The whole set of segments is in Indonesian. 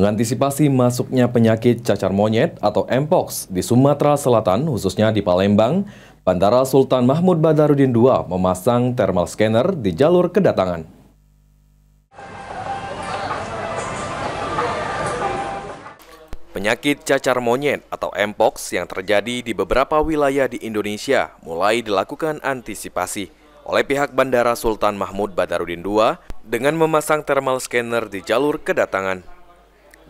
Mengantisipasi masuknya penyakit cacar monyet atau Mpox di Sumatera Selatan, khususnya di Palembang, Bandara Sultan Mahmud Badarudin II memasang thermal scanner di jalur kedatangan. Penyakit cacar monyet atau Mpox yang terjadi di beberapa wilayah di Indonesia mulai dilakukan antisipasi oleh pihak Bandara Sultan Mahmud Badarudin II dengan memasang thermal scanner di jalur kedatangan.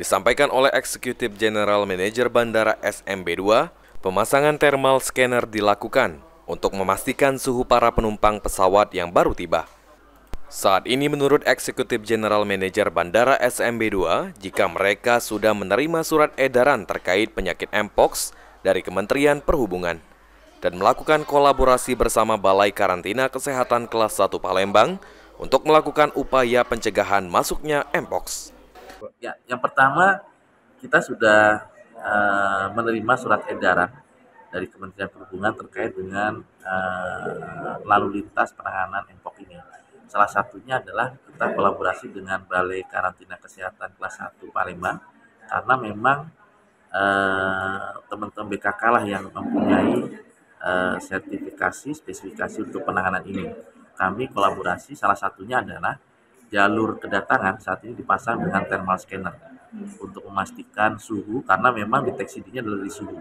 Disampaikan oleh Eksekutif General Manager Bandara SMB2, pemasangan thermal scanner dilakukan untuk memastikan suhu para penumpang pesawat yang baru tiba. Saat ini menurut Eksekutif General Manager Bandara SMB2, jika mereka sudah menerima surat edaran terkait penyakit Mpox dari Kementerian Perhubungan dan melakukan kolaborasi bersama Balai Karantina Kesehatan Kelas 1 Palembang untuk melakukan upaya pencegahan masuknya Mpox. Ya, yang pertama kita sudah uh, menerima surat edaran dari Kementerian Perhubungan terkait dengan uh, lalu lintas penahanan empok ini. Salah satunya adalah kita kolaborasi dengan Balai Karantina Kesehatan Kelas 1 Palembang karena memang eh, teman-teman uh, BKK lah yang mempunyai uh, sertifikasi spesifikasi untuk penahanan ini. Kami kolaborasi salah satunya adalah jalur kedatangan saat ini dipasang dengan thermal scanner untuk memastikan suhu karena memang deteksi dini adalah dari suhu.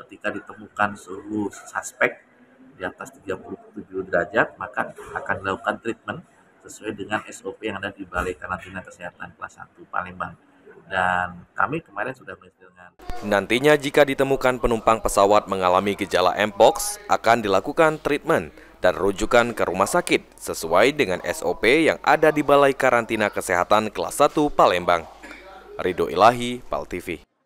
Ketika ditemukan suhu suspek di atas 37 derajat, maka akan dilakukan treatment sesuai dengan SOP yang ada di Balai Karantina Kesehatan kelas 1 Palembang. Dan kami kemarin sudah dengan Nantinya jika ditemukan penumpang pesawat mengalami gejala Mpox, akan dilakukan treatment dan rujukan ke rumah sakit sesuai dengan SOP yang ada di Balai Karantina Kesehatan Kelas 1 Palembang. Ridho Ilahi, Pal TV.